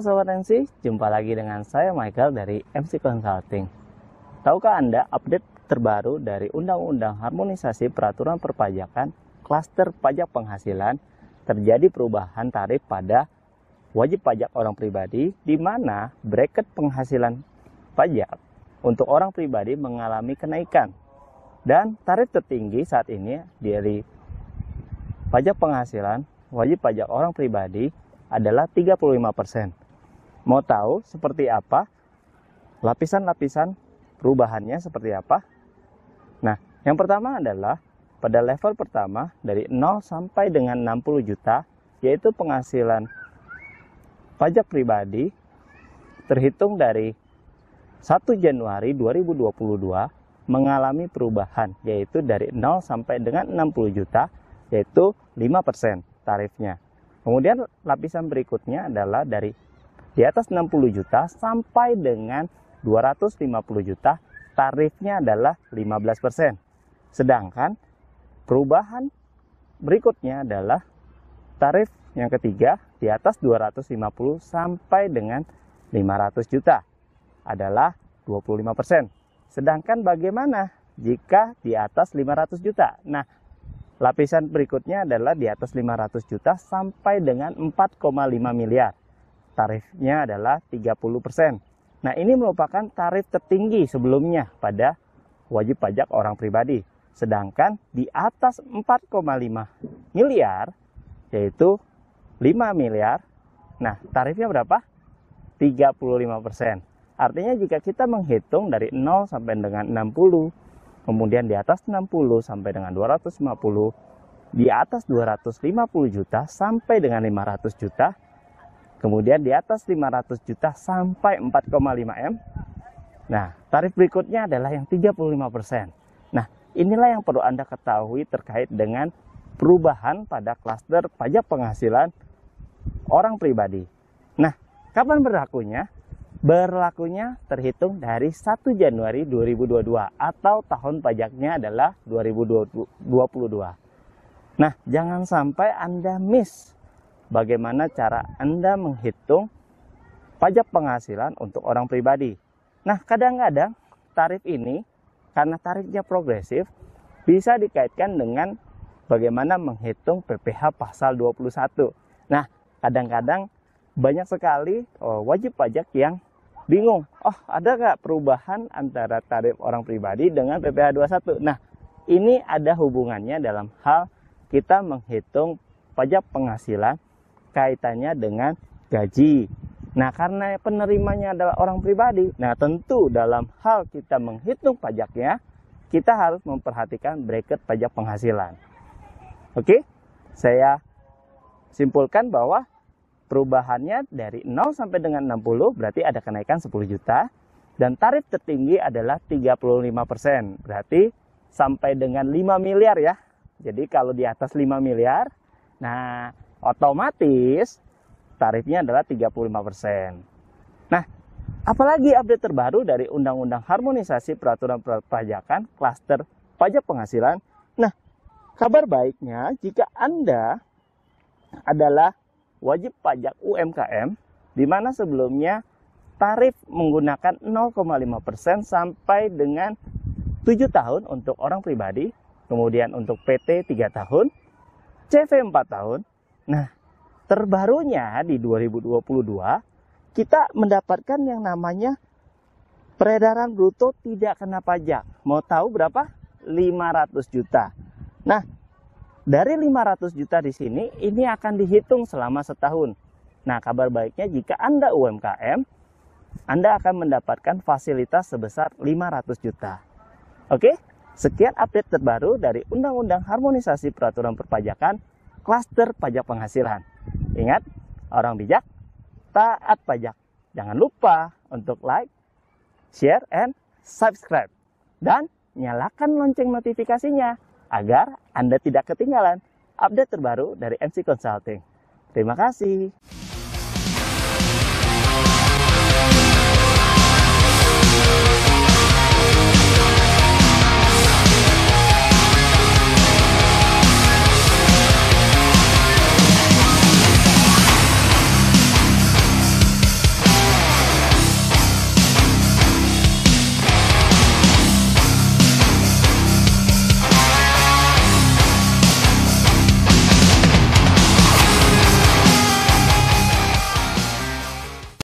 Sobat MC, jumpa lagi dengan saya Michael dari MC Consulting. Tahukah Anda update terbaru dari Undang-Undang Harmonisasi Peraturan Perpajakan Klaster Pajak Penghasilan terjadi perubahan tarif pada wajib pajak orang pribadi di mana bracket penghasilan pajak untuk orang pribadi mengalami kenaikan dan tarif tertinggi saat ini dari pajak penghasilan wajib pajak orang pribadi adalah 35%. Mau tahu seperti apa? Lapisan-lapisan perubahannya seperti apa? Nah, yang pertama adalah pada level pertama dari 0 sampai dengan 60 juta yaitu penghasilan pajak pribadi terhitung dari 1 Januari 2022 mengalami perubahan yaitu dari 0 sampai dengan 60 juta yaitu 5% tarifnya. Kemudian lapisan berikutnya adalah dari di atas 60 juta sampai dengan 250 juta tarifnya adalah 15%. Sedangkan perubahan berikutnya adalah tarif yang ketiga di atas 250 sampai dengan 500 juta adalah 25%. Sedangkan bagaimana jika di atas 500 juta? Nah, lapisan berikutnya adalah di atas 500 juta sampai dengan 4,5 miliar tarifnya adalah 30%. Nah, ini merupakan tarif tertinggi sebelumnya pada wajib pajak orang pribadi. Sedangkan di atas 4,5 miliar, yaitu 5 miliar, nah tarifnya berapa? 35%. Artinya jika kita menghitung dari 0 sampai dengan 60, kemudian di atas 60 sampai dengan 250, di atas 250 juta sampai dengan 500 juta, Kemudian di atas 500 juta sampai 4,5 M. Nah, tarif berikutnya adalah yang 35%. Nah, inilah yang perlu Anda ketahui terkait dengan perubahan pada klaster pajak penghasilan orang pribadi. Nah, kapan berlakunya? Berlakunya terhitung dari 1 Januari 2022 atau tahun pajaknya adalah 2022. Nah, jangan sampai Anda miss bagaimana cara Anda menghitung pajak penghasilan untuk orang pribadi. Nah, kadang-kadang tarif ini karena tarifnya progresif bisa dikaitkan dengan bagaimana menghitung PPh pasal 21. Nah, kadang-kadang banyak sekali oh, wajib pajak yang bingung. Oh, ada nggak perubahan antara tarif orang pribadi dengan PPh 21? Nah, ini ada hubungannya dalam hal kita menghitung pajak penghasilan kaitannya dengan gaji. Nah, karena penerimanya adalah orang pribadi, nah tentu dalam hal kita menghitung pajaknya, kita harus memperhatikan bracket pajak penghasilan. Oke, saya simpulkan bahwa perubahannya dari 0 sampai dengan 60 berarti ada kenaikan 10 juta dan tarif tertinggi adalah 35%. persen. Berarti sampai dengan 5 miliar ya. Jadi kalau di atas 5 miliar, nah otomatis tarifnya adalah 35%. Nah, apalagi update terbaru dari Undang-Undang Harmonisasi Peraturan Perpajakan Klaster Pajak Penghasilan. Nah, kabar baiknya jika Anda adalah wajib pajak UMKM di mana sebelumnya tarif menggunakan 0,5% sampai dengan 7 tahun untuk orang pribadi, kemudian untuk PT 3 tahun, CV 4 tahun, Nah, terbarunya di 2022 kita mendapatkan yang namanya peredaran bruto tidak kena pajak. Mau tahu berapa? 500 juta. Nah, dari 500 juta di sini ini akan dihitung selama setahun. Nah, kabar baiknya jika Anda UMKM, Anda akan mendapatkan fasilitas sebesar 500 juta. Oke? Sekian update terbaru dari Undang-Undang Harmonisasi Peraturan Perpajakan klaster pajak penghasilan. Ingat, orang bijak taat pajak. Jangan lupa untuk like, share, and subscribe. Dan nyalakan lonceng notifikasinya agar Anda tidak ketinggalan update terbaru dari MC Consulting. Terima kasih.